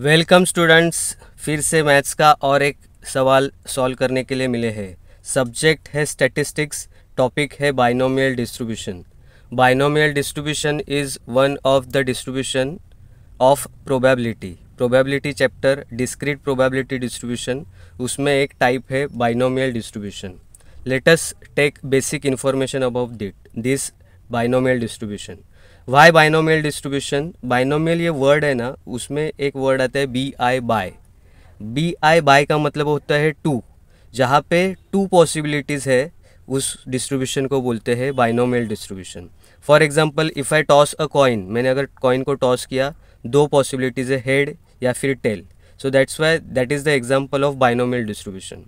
Welcome students फिर से maths का और एक सवाल सॉल्व करने के लिए मिले हैं सब्जेक्ट है स्टैटिस्टिक्स टॉपिक है binomial distribution binomial distribution is one of the distribution of probability probability chapter discrete probability distribution उसमें एक टाइप है binomial distribution let's take basic information about that this binomial distribution why binomial distribution binomial ये word है ना उसमें एक word आता है B I bi B I bi का मतलब होता है टू जहाँ पे टू पॉसिबिलिटीज़ है उस डिस्ट्रीब्यूशन को बोलते हैं binomial distribution for example if I toss a coin मैंने अगर कॉइन को टॉस किया दो पॉसिबिलिटीज़ है हेड या फिर tail so that's why that is the example of binomial distribution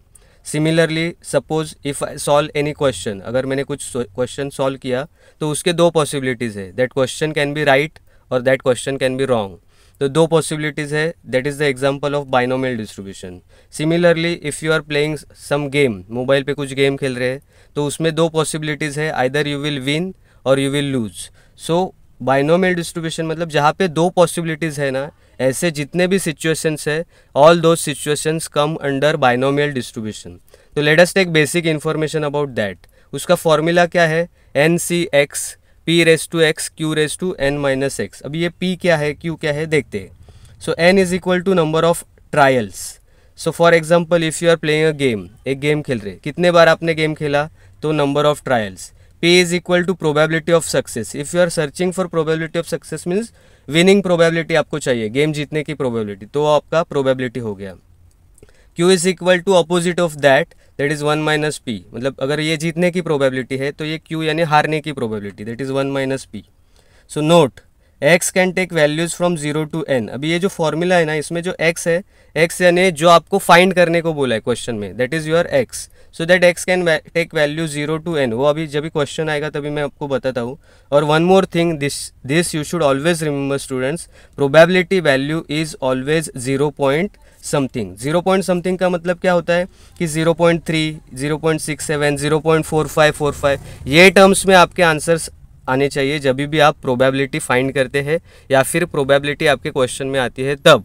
similarly suppose if I solve any question अगर मैंने कुछ क्वेश्चन सॉल्व किया तो उसके दो पॉसिबिलिटीज़ है that question can be right और that question can be wrong तो दो पॉसिबिलिटीज़ है that is the example of binomial distribution similarly if you are playing some game mobile पे कुछ गेम खेल रहे हैं तो उसमें दो पॉसिबिलिटीज़ है आइदर यू विल विन और you will lose so binomial distribution मतलब जहाँ पे दो पॉसिबिलिटीज़ है ना ऐसे जितने भी सिचुएशंस है ऑल दो situations come under binomial distribution तो लेटेस्ट एक बेसिक इन्फॉर्मेशन अबाउट दैट उसका फॉर्मूला क्या है N C X P raise to X Q raise to N minus X अब ये पी क्या है क्यू क्या है देखते हैं so N is equal to number of trials so for example if you are playing a game एक game खेल रहे कितने बार आपने गेम खेला तो number of trials is equal to probability of success if you are searching for probability of success means winning probability आपको चाहिए गेम जीतने की प्रोबेबिलिटी तो आपका प्रोबेबिलिटी हो गया Q is equal to opposite of that that is one minus P मतलब अगर ये जीतने की प्रोबेबिलिटी है तो ये क्यू यानी हारने की probability that is one minus P so note X can take values from zero to N अभी ये जो फॉर्मूला है ना इसमें जो एक्स है एक्स यानी जो आपको फाइंड करने को बोला है क्वेश्चन में that is your X so that X can take value zero to N वो अभी जब भी क्वेश्चन आएगा तभी मैं आपको बताता हूँ और one more thing this this you should always remember students probability value is always zero point something zero point something का मतलब क्या होता है कि zero point three zero point six seven zero point four five four five ये terms में आपके answers आने चाहिए जब भी आप प्रोबेबिलिटी फाइंड करते हैं या फिर प्रोबेबिलिटी आपके क्वेश्चन में आती है तब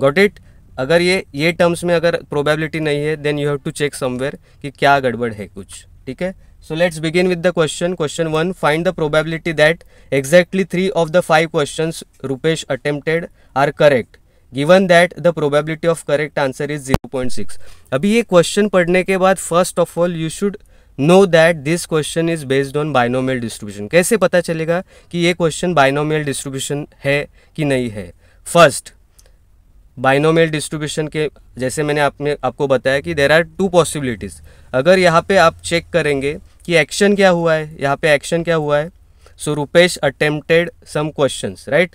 गॉट इट अगर ये ये टर्म्स में अगर प्रोबेबिलिटी नहीं है then you have to check somewhere कि क्या गड़बड़ है कुछ ठीक है so let's begin with the question question one find the probability that exactly three of the five question Rupesh attempted are correct given that the probability of correct answer is zero point six अभी ये क्वेश्चन पढ़ने के बाद first of all you should know that this question is based on binomial distribution कैसे पता चलेगा कि ये क्वेश्चन बाइनोमियल डिस्ट्रीब्यूशन है कि नहीं है फर्स्ट बाइनोमेल डिस्ट्रीब्यूशन के जैसे मैंने आपने आपको बताया कि देर आर टू पॉसिबिलिटीज़ अगर यहाँ पे आप चेक करेंगे कि एक्शन क्या हुआ है यहाँ पे एक्शन क्या हुआ है so Rupesh attempted some questions right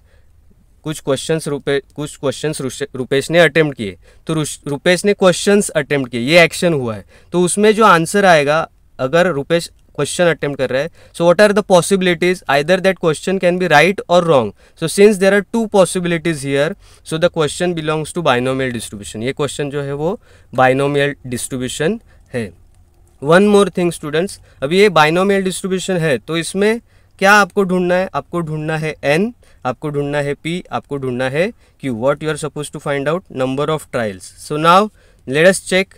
कुछ क्वेश्चंस रुपे कुछ क्वेश्चंस रुपेश ने अटेम्प्ट किए तो रुपेश ने क्वेश्चंस अटेम्प्ट किए ये एक्शन हुआ है तो उसमें जो आंसर आएगा अगर रुपेश क्वेश्चन अटेम्प्ट कर रहा है so what are the possibilities either that question can be right और wrong so since there are two possibilities here so the question belongs to binomial distribution ये क्वेश्चन जो है वो बाइनोमियल डिस्ट्रीब्यूशन है one more thing students अभी ये binomial distribution है तो इसमें क्या आपको ढूंढना है आपको ढूंढना है एन आपको ढूंढना है पी आपको ढूंढना है Q what you are suppose to find out number of trials so now let's check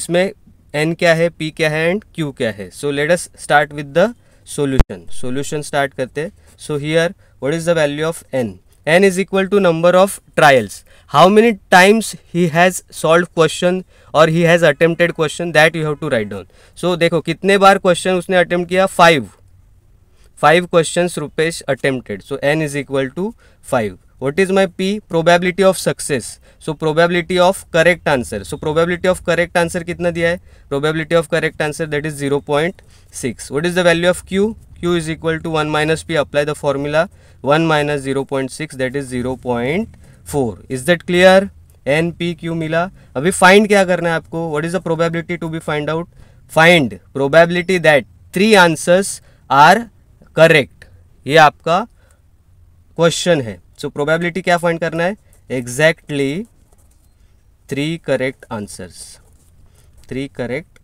इसमें एन क्या है पी क्या है एंड क्यू क्या है so let us start with the solution solution start करते हैं so here what is the value of N N is equal to number of trials how many times he has solve question और he has attempted question that you have to write down so देखो कितने बार question उसने attempt किया five five question Rupesh attempted so N is equal to five what is my p probability of success so probability of correct answer so probability of correct answer कितना दिया है probability of correct answer that is 0.6 what is the value of q q is equal to 1 minus p apply the formula 1 minus 0.6 that is 0.4 is that clear N P Q मिला अभी find क्या करना है आपको what is the probability to be find out find probability that three answers are correct ये आपका question है so probability क्या फाइंड करना है exactly three correct answers three correct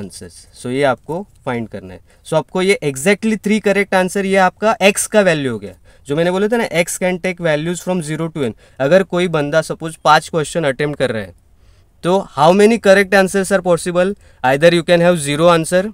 answers so ये आपको फाइंड करना है सो so, आपको ये एग्जैक्टली थ्री करेक्ट आंसर ये आपका एक्स का वैल्यू हो गया जो मैंने बोला था ना X can take values from zero to N अगर कोई बंदा सपोज पांच क्वेश्चन अटेम्प्ट कर रहा है तो how many correct answers are possible either you can have zero answer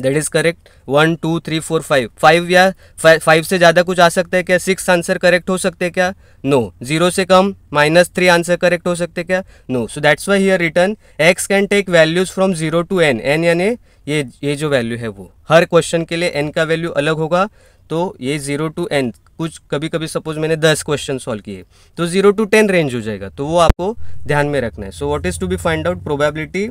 that is correct one two three four five five या five से ज़्यादा कुछ आ सकता है क्या सिक्स आंसर करेक्ट हो सकते हैं क्या नो no. जीरो से कम माइनस थ्री आंसर करेक्ट हो सकते क्या no so that's why here written X can take values from zero to N N यानी ये ये जो वैल्यू है वो हर क्वेश्चन के लिए एन का वैल्यू अलग होगा तो ये जीरो टू एन कुछ कभी कभी सपोज मैंने दस क्वेश्चन सॉल्व किए तो जीरो टू टेन रेंज हो जाएगा तो वो आपको ध्यान में रखना है so what is to be find out probability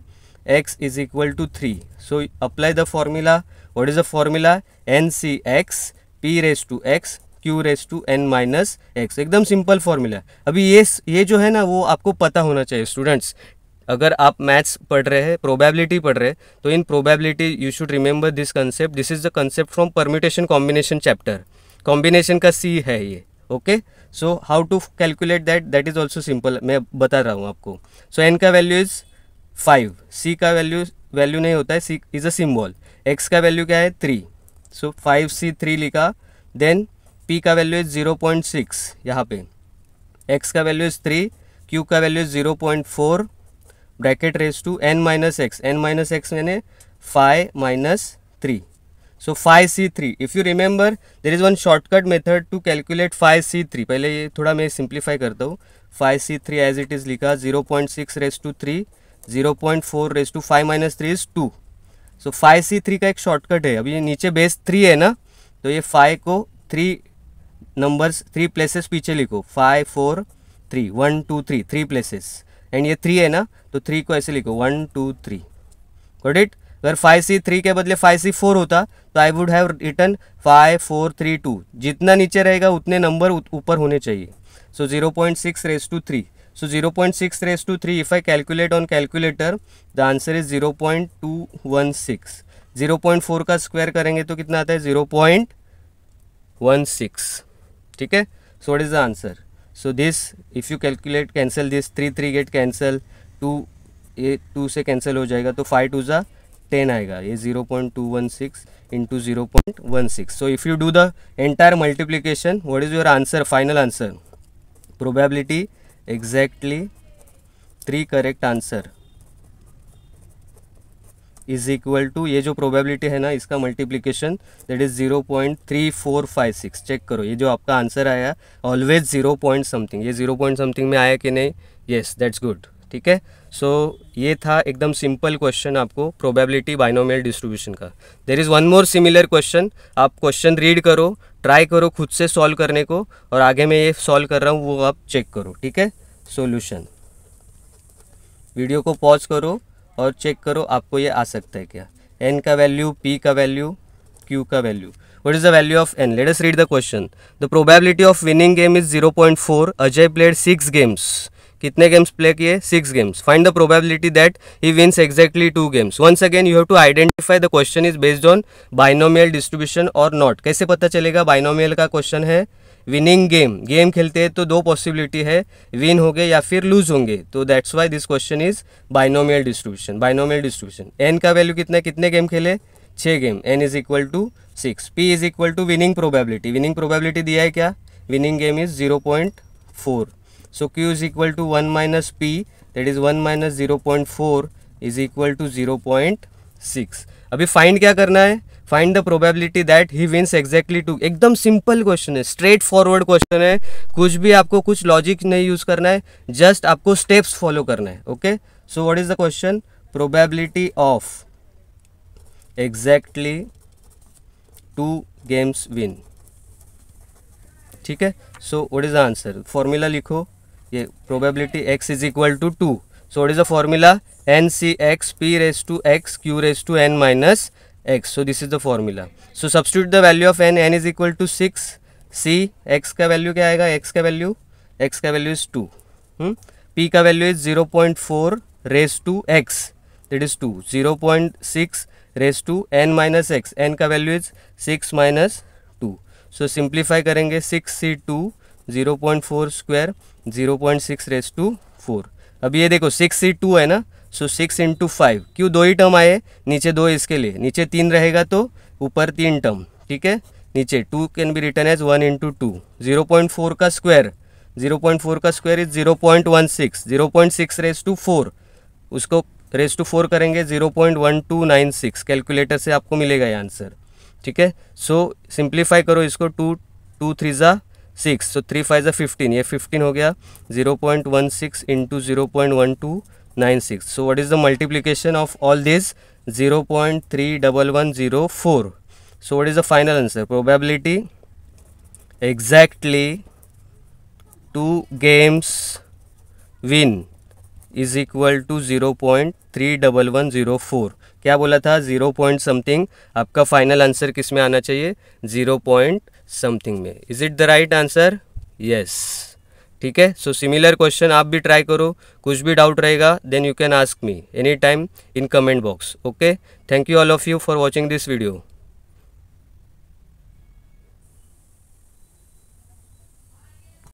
x is equal to 3. So apply the formula. What is the formula? NCx p raise to x Q raise to N minus X एकदम simple formula अभी ये ये जो है ना वो आपको पता होना चाहिए स्टूडेंट्स अगर आप मैथ्स पढ़ रहे हैं प्रोबेबिलिटी पढ़ रहे हैं तो in probability you should remember this concept this is the concept from permutation combination chapter combination का सी है ये okay so how to calculate that that is also simple मैं बता रहा हूँ आपको सो so, एन का वैल्यू इज़ फाइव सी का वैल्यू वैल्यू नहीं होता है C is a symbol X का वैल्यू क्या है three so five C three लिखा देन पी का value is zero point six यहाँ पे एक्स का वैल्यू इज़ थ्री क्यू का value is zero point four bracket raise to N minus X N minus X मैंने five minus three so five C three if you remember there is one shortcut method to calculate five C three पहले ये थोड़ा मैं simplify करता हूँ five C three as it is लिखा zero point six raise to three zero point four raise to five minus three is two so five C three का एक shortcut है अभी नीचे बेस थ्री है ना तो ये फाइव को थ्री नंबर्स थ्री प्लेसेस पीछे लिखो five four three one two three three places and ये थ्री है ना तो थ्री को ऐसे लिखो one two three got it अगर फाइव सी थ्री के बदले फाइव सी फोर होता तो I would have written five four three two जितना नीचे रहेगा उतने नंबर ऊपर होने चाहिए so zero point six raise to three so zero point six three two if I calculate on calculator the answer is zero point two one six zero point four का square करेंगे तो कितना आता है zero point one six ठीक है so what is the answer so this if you calculate cancel this three three get cancel two ये two से कैंसिल हो जाएगा तो फाइव टू ज़ा टेन आएगा ये zero point two one six into zero point one six so if you do the entire multiplication what is your answer final answer probability exactly three correct answer is equal to ये जो probability है ना इसका multiplication that is zero point three four five six check करो ये जो आपका answer आया ऑलवेज जीरो पॉइंट समथिंग ये जीरो पॉइंट समथिंग में आया कि नहीं येस दैट्स गुड ठीक है सो ये था एकदम सिंपल क्वेश्चन आपको प्रोबेबिलिटी बाइनोमियल डिस्ट्रीब्यूशन का there is one more similar question आप क्वेश्चन रीड करो ट्राई करो खुद से सॉल्व करने को और आगे मैं ये सॉल्व कर रहा हूँ वो आप चेक करो ठीक है सोल्यूशन वीडियो को पॉज करो और चेक करो आपको ये आ सकता है क्या एन का वैल्यू पी का वैल्यू क्यू का value what is the value of N let's read the question the probability of winning game is zero point four Ajay played six games कितने गेम्स प्ले किए six games find the probability that he wins exactly two games once again you have to identify the question is based on binomial distribution और not कैसे पता चलेगा binomial का question है winning game game खेलते हैं तो दो पॉसिबिलिटी है विन होंगे या फिर लूज होंगे तो that's why this question is binomial distribution binomial distribution N का वैल्यू कितना कितने गेम खेले छः game N is equal to six P is equal to winning probability winning probability दिया है क्या winning game is zero point four so Q is equal to one minus P that is one minus zero point four is equal to zero point six अभी find क्या करना है find the probability that he wins exactly two एकदम simple question है straightforward question है कुछ भी आपको कुछ लॉजिक नहीं यूज करना है जस्ट आपको स्टेप्स फॉलो करना है okay so what is the question probability of exactly two games win ठीक है so what is the answer formula लिखो ये probability X is equal to two so it is the formula N C X P raise to X Q raise to N minus X so this is the formula so substitute the value of N N is equal to six C X का value क्या आएगा X का value X का value is two P का value is zero point four raise to X that is two zero point six raise to N minus X N का value is six minus two so simplify करेंगे six C two zero point four square zero point six raise to four अब ये देखो six C to है ना so six into five क्यों दो ही term आए नीचे दो इसके लिए नीचे तीन रहेगा तो ऊपर तीन टर्म ठीक है नीचे two can be written as one into two zero point four का स्क्वायर जीरो पॉइंट फोर का square is zero point one six zero point six raise to four उसको रेस टू फोर करेंगे zero point one two nine six calculator से आपको मिलेगा ये answer ठीक है सो सिंप्लीफाई करो इसको टू टू थ्री ज़ा सिक्स तो थ्री फाइव ज़ा फिफ्टीन ये फिफ्टीन हो गया zero point one six into zero point one two nine six so what is the multiplication of all this zero point three double one zero four so what is the final answer probability exactly two games win is equal to zero point three double one zero four क्या बोला था zero point something आपका final answer किस में आना चाहिए zero point something में is it the right answer yes ठीक है सो सिमिलर क्वेश्चन आप भी ट्राई करो कुछ भी डाउट रहेगा then you can ask me any time in comment box okay thank you all of you for watching this video